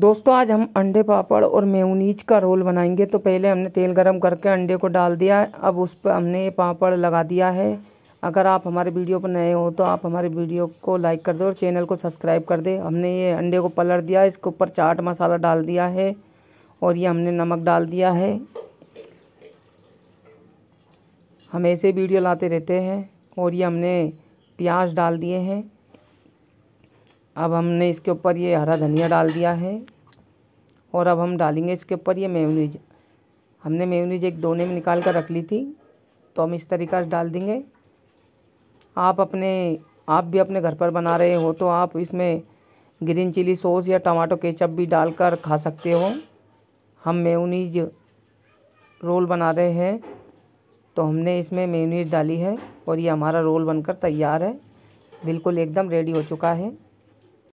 दोस्तों आज हम अंडे पापड़ और मेयोनीज का रोल बनाएंगे तो पहले हमने तेल गरम करके अंडे को डाल दिया है अब उस पर हमने पापड़ लगा दिया है अगर आप हमारे वीडियो पर नए हो तो आप हमारे वीडियो को लाइक कर दो और चैनल को सब्सक्राइब कर दे हमने ये अंडे को पलट दिया इसके ऊपर चाट मसाला डाल दिया है और ये हमने नमक डाल दिया है हम ऐसे वीडियो लाते रहते हैं और ये हमने प्याज डाल दिए हैं अब हमने इसके ऊपर ये हरा धनिया डाल दिया है और अब हम डालेंगे इसके ऊपर ये मेयोनीज हमने मेयोनीज एक दोने में निकाल कर रख ली थी तो हम इस तरीका से डाल देंगे आप अपने आप भी अपने घर पर बना रहे हो तो आप इसमें ग्रीन चिली सॉस या टमाटो केचप भी डालकर खा सकते हो हम मेयोनीज रोल बना रहे हैं तो हमने इसमें मेयोनीज डाली है और ये हमारा रोल बनकर तैयार है बिल्कुल एकदम रेडी हो चुका है